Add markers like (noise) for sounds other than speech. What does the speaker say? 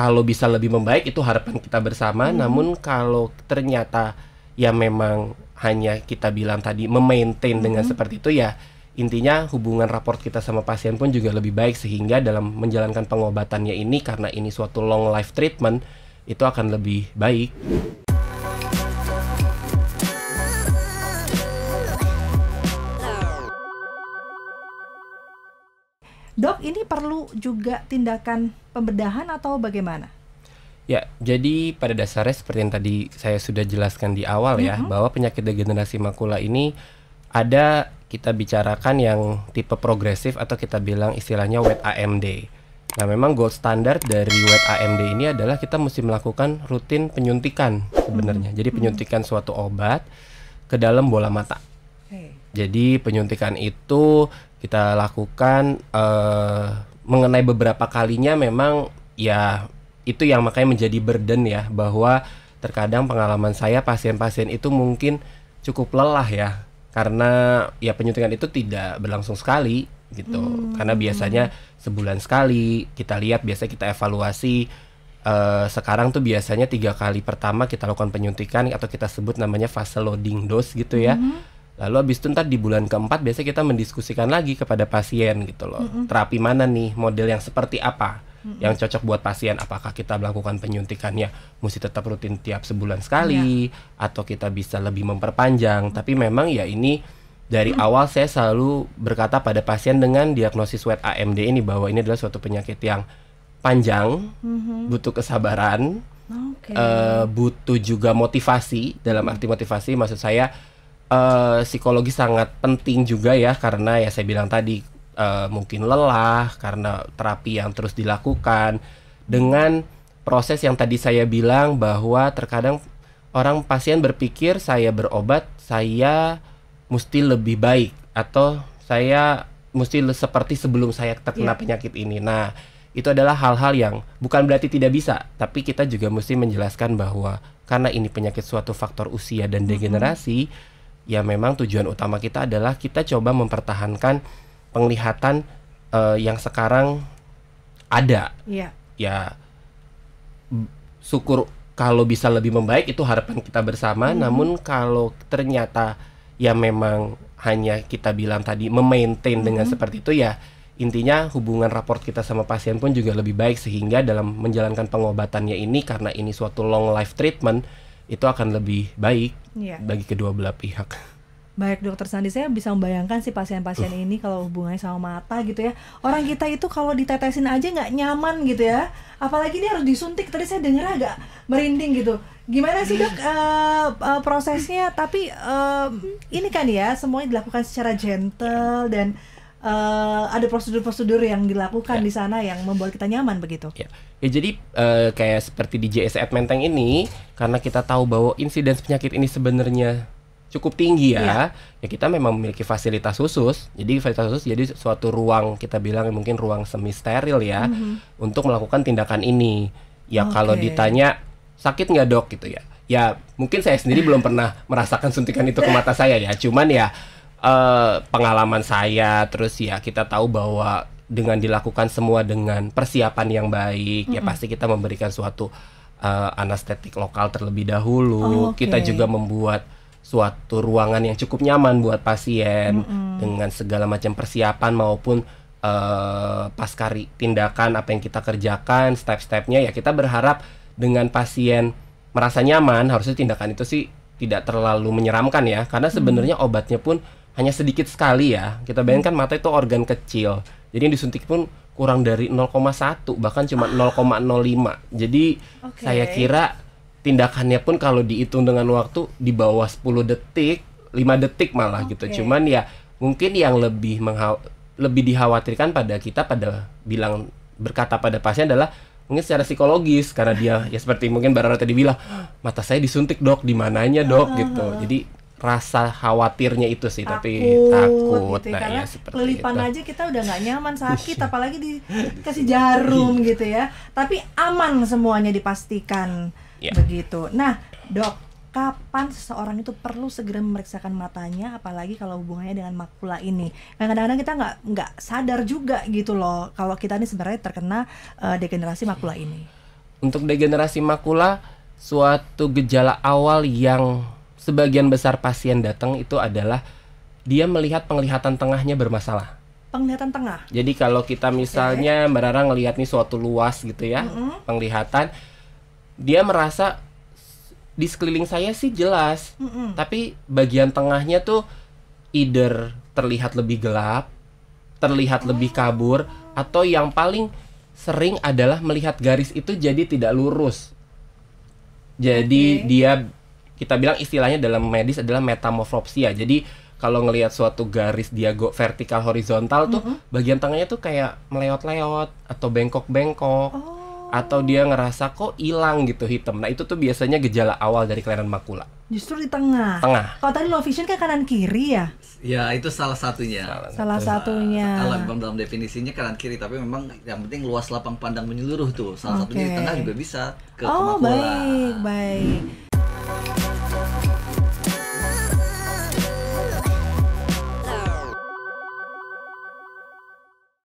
kalau bisa lebih membaik itu harapan kita bersama. Hmm. Namun kalau ternyata ya memang hanya kita bilang tadi memaintain hmm. dengan seperti itu ya intinya hubungan raport kita sama pasien pun juga lebih baik sehingga dalam menjalankan pengobatannya ini karena ini suatu long life treatment itu akan lebih baik. Dok, ini perlu juga tindakan pembedahan atau bagaimana? Ya, jadi pada dasarnya seperti yang tadi saya sudah jelaskan di awal mm -hmm. ya, mhm. bahwa penyakit degenerasi makula ini ada kita bicarakan yang tipe progresif atau kita bilang istilahnya wet AMD. Nah, memang gold standard dari wet AMD ini adalah kita mesti melakukan rutin penyuntikan sebenarnya. Mm -hmm. Jadi mhm. penyuntikan suatu obat ke dalam bola mata. Okay. Jadi penyuntikan itu kita lakukan uh, mengenai beberapa kalinya memang ya itu yang makanya menjadi burden ya bahwa terkadang pengalaman saya pasien-pasien itu mungkin cukup lelah ya karena ya penyuntikan itu tidak berlangsung sekali gitu hmm. karena biasanya sebulan sekali kita lihat biasa kita evaluasi Uh, sekarang tuh biasanya tiga kali pertama kita lakukan penyuntikan atau kita sebut namanya fase loading dose gitu ya. -hmm. Lalu habis itu ntar di bulan keempat biasanya kita mendiskusikan lagi kepada pasien gitu loh. Mm -hmm. Terapi mana nih, model yang seperti apa mm -hmm. yang cocok buat pasien? Apakah kita melakukan penyuntikannya mesti tetap rutin tiap sebulan sekali yeah. atau kita bisa lebih memperpanjang? Mm -hmm. Tapi memang ya ini dari mm -hmm. awal saya selalu berkata pada pasien dengan diagnosis wet AMD ini bahwa ini adalah suatu penyakit yang panjang, mm -hmm. butuh kesabaran, okay. uh, eh, butuh juga motivasi. Dalam arti motivasi maksud saya Eh, psikologi sangat penting juga ya karena ya saya bilang tadi uh, mungkin lelah karena terapi yang terus dilakukan dengan proses yang tadi saya bilang bahwa terkadang orang pasien berpikir saya berobat saya mesti lebih baik atau saya mesti seperti sebelum saya terkena yeah. penyakit ini. Nah, itu adalah hal-hal yang bukan berarti tidak bisa, tapi kita juga mesti menjelaskan bahwa karena ini penyakit suatu faktor usia dan degenerasi, mm -hmm ya memang tujuan utama kita adalah kita coba mempertahankan penglihatan uh, yang sekarang ada. Iya. Ya syukur kalau bisa lebih membaik itu harapan kita bersama. Hmm. Namun kalau ternyata ya memang hanya kita bilang tadi memaintain hmm. dengan seperti itu ya intinya hubungan raport kita sama pasien pun juga lebih baik sehingga dalam menjalankan pengobatannya ini karena ini suatu long life treatment itu akan lebih baik yeah. bagi kedua belah pihak. Baik dokter Sandi, saya bisa membayangkan si pasien-pasien uh. ini kalau hubungannya sama mata gitu ya. Orang kita itu kalau ditetesin aja nggak nyaman gitu ya. Apalagi ini harus disuntik. Tadi saya dengar agak merinding gitu. Gimana sih dok uh, uh, prosesnya? Tapi uh, ini kan ya semuanya dilakukan secara gentle dan uh, ada prosedur-prosedur yang dilakukan yeah. di sana yang membuat kita nyaman begitu. Ya, ya jadi uh, kayak seperti di JSF Menteng ini karena kita tahu bahwa insiden penyakit ini sebenarnya cukup tinggi ya. ya. Ya kita memang memiliki fasilitas khusus. Jadi fasilitas khusus jadi suatu ruang kita bilang mungkin ruang semi steril ya mm -hmm. untuk melakukan tindakan ini. Ya okay. kalau ditanya sakit nggak dok gitu ya. Ya mungkin saya sendiri belum pernah merasakan suntikan itu ke mata saya ya. Cuman ya uh, pengalaman saya terus ya kita tahu bahwa dengan dilakukan semua dengan persiapan yang baik mm -hmm. ya pasti kita memberikan suatu uh, anestetik lokal terlebih dahulu. Oh, okay. Kita juga membuat suatu ruangan yang cukup nyaman buat pasien mm -hmm. dengan segala macam persiapan maupun uh, eh, paskari tindakan apa yang kita kerjakan, step-stepnya ya kita berharap dengan pasien merasa nyaman harusnya tindakan itu sih tidak terlalu menyeramkan ya karena sebenarnya obatnya pun hanya sedikit sekali ya. Kita bayangkan mata itu organ kecil. Jadi yang disuntik pun kurang dari 0,1 bahkan cuma 0,05. Ah. Jadi okay. saya kira tindakannya pun kalau dihitung dengan waktu di bawah 10 detik, 5 detik malah okay. gitu. Cuman ya mungkin yang lebih lebih dikhawatirkan pada kita pada bilang berkata pada pasien adalah mungkin secara psikologis karena dia ya seperti mungkin Barara tadi bilang mata saya disuntik dok di mananya dok ah. gitu jadi rasa khawatirnya itu sih takut, tapi takut gitu ya, nah, karena ya, itu. aja kita udah nggak nyaman sakit (laughs) apalagi dikasih jarum (laughs) gitu ya tapi aman semuanya dipastikan yeah. begitu nah dok kapan seseorang itu perlu segera memeriksakan matanya apalagi kalau hubungannya dengan makula ini kan kadang-kadang kita nggak nggak sadar juga gitu loh kalau kita ini sebenarnya terkena uh, degenerasi makula ini untuk degenerasi makula suatu gejala awal yang sebagian besar pasien datang itu adalah dia melihat penglihatan tengahnya bermasalah. Penglihatan tengah. Jadi kalau kita misalnya okay. Mbak ngelihat nih suatu luas gitu ya, mm -hmm. penglihatan, dia merasa di sekeliling saya sih jelas, mm -hmm. tapi bagian tengahnya tuh either terlihat lebih gelap, terlihat lebih oh. kabur, atau yang paling sering adalah melihat garis itu jadi tidak lurus. Jadi okay. dia kita bilang istilahnya dalam medis adalah metamorfopsia. Jadi kalau ngelihat suatu garis diago vertikal horizontal tuh mm -hmm. bagian tangannya tuh kayak meleot-leot atau bengkok-bengkok. Oh. Atau dia ngerasa kok hilang gitu hitam. Nah, itu tuh biasanya gejala awal dari kelainan makula. Justru di tengah. Tengah. Kalau tadi low vision kan kanan kiri ya? Ya, itu salah satunya. Salah, salah satunya. Kalau nah, dalam definisinya kanan kiri, tapi memang yang penting luas lapang pandang menyeluruh tuh. Salah okay. satunya di tengah juga bisa ke Oh, makula. baik, baik. Hmm. Thank you.